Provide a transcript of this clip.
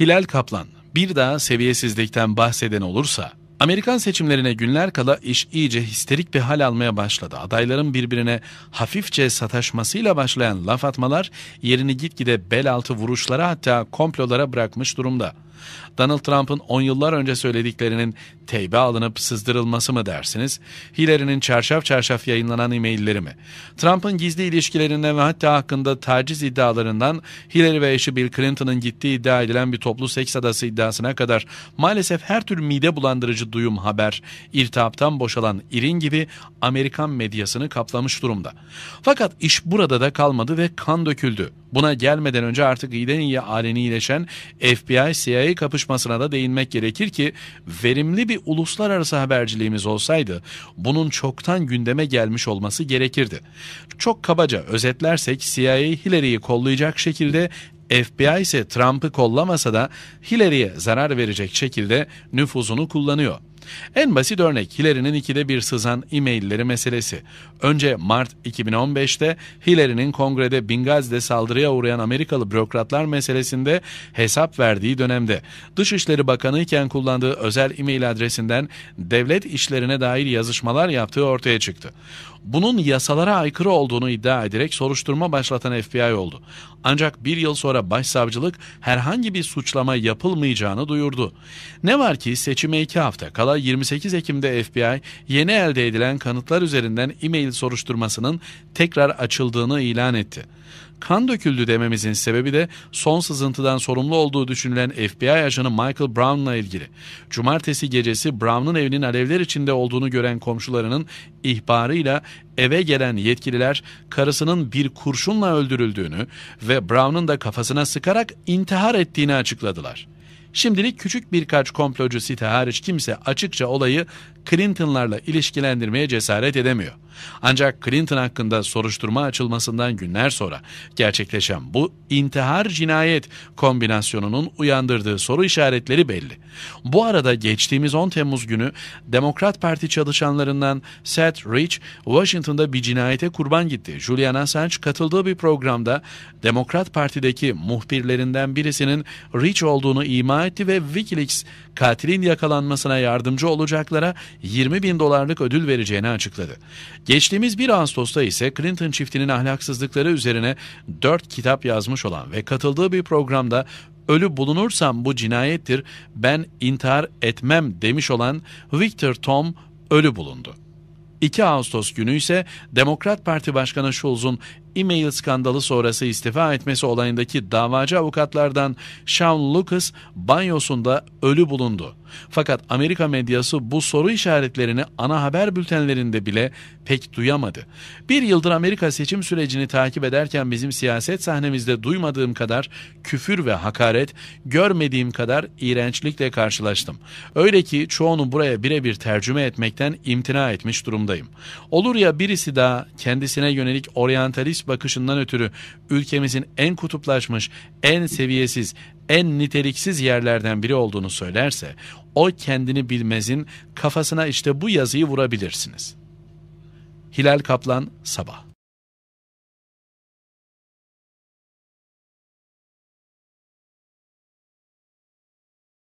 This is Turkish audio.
Hilal Kaplan, bir daha seviyesizlikten bahseden olursa, Amerikan seçimlerine günler kala iş iyice histerik bir hal almaya başladı. Adayların birbirine hafifçe sataşmasıyla başlayan laf atmalar yerini gitgide bel altı vuruşlara hatta komplolara bırakmış durumda. Donald Trump'ın 10 yıllar önce söylediklerinin teybe alınıp sızdırılması mı dersiniz? Hillary'nin çarşaf çarşaf yayınlanan e-mailleri mi? Trump'ın gizli ilişkilerinden ve hatta hakkında taciz iddialarından Hillary ve eşi Bill Clinton'ın gittiği iddia edilen bir toplu seks adası iddiasına kadar maalesef her tür mide bulandırıcı duyum haber, irtihaptan boşalan irin gibi Amerikan medyasını kaplamış durumda. Fakat iş burada da kalmadı ve kan döküldü. Buna gelmeden önce artık iyiden iyi alenileşen FBI-CIA kapışmasına da değinmek gerekir ki verimli bir uluslararası haberciliğimiz olsaydı bunun çoktan gündeme gelmiş olması gerekirdi. Çok kabaca özetlersek CIA Hillary'yi kollayacak şekilde FBI ise Trump'ı kollamasa da Hillary'ye zarar verecek şekilde nüfuzunu kullanıyor. En basit örnek Hillary'nin ikide bir sızan e-mailleri meselesi. Önce Mart 2015'te Hillary'nin kongrede Bingazi'de saldırıya uğrayan Amerikalı bürokratlar meselesinde hesap verdiği dönemde Dışişleri Bakanı iken kullandığı özel e-mail adresinden devlet işlerine dair yazışmalar yaptığı ortaya çıktı. Bunun yasalara aykırı olduğunu iddia ederek soruşturma başlatan FBI oldu. Ancak bir yıl sonra başsavcılık herhangi bir suçlama yapılmayacağını duyurdu. Ne var ki seçime iki hafta kala 28 Ekim'de FBI yeni elde edilen kanıtlar üzerinden e-mail soruşturmasının tekrar açıldığını ilan etti. Kan döküldü dememizin sebebi de son sızıntıdan sorumlu olduğu düşünülen FBI ajanı Michael Brown'la ilgili. Cumartesi gecesi Brown'un evinin alevler içinde olduğunu gören komşularının ihbarıyla eve gelen yetkililer karısının bir kurşunla öldürüldüğünü ve Brown'un da kafasına sıkarak intihar ettiğini açıkladılar. Şimdilik küçük birkaç komplocu site hariç kimse açıkça olayı Clinton'larla ilişkilendirmeye cesaret edemiyor. Ancak Clinton hakkında soruşturma açılmasından günler sonra gerçekleşen bu intihar cinayet kombinasyonunun uyandırdığı soru işaretleri belli. Bu arada geçtiğimiz 10 Temmuz günü Demokrat Parti çalışanlarından Seth Rich, Washington'da bir cinayete kurban gitti. Julian Assange katıldığı bir programda Demokrat Parti'deki muhbirlerinden birisinin Rich olduğunu ima etti ve Wikileaks katilin yakalanmasına yardımcı olacaklara 20 bin dolarlık ödül vereceğini açıkladı. Geçtiğimiz 1 Ağustos'ta ise Clinton çiftinin ahlaksızlıkları üzerine 4 kitap yazmış olan ve katıldığı bir programda ölü bulunursam bu cinayettir, ben intihar etmem demiş olan Victor Tom ölü bulundu. 2 Ağustos günü ise Demokrat Parti Başkanı Schulz'un e-mail skandalı sonrası istifa etmesi olayındaki davacı avukatlardan Sean Lucas banyosunda ölü bulundu. Fakat Amerika medyası bu soru işaretlerini ana haber bültenlerinde bile pek duyamadı. Bir yıldır Amerika seçim sürecini takip ederken bizim siyaset sahnemizde duymadığım kadar küfür ve hakaret, görmediğim kadar iğrençlikle karşılaştım. Öyle ki çoğunu buraya birebir tercüme etmekten imtina etmiş durumdayım. Olur ya birisi daha kendisine yönelik oryantalist realist bakışından ötürü ülkemizin en kutuplaşmış, en seviyesiz, en niteliksiz yerlerden biri olduğunu söylerse, o kendini bilmezin kafasına işte bu yazıyı vurabilirsiniz. Hilal Kaplan Sabah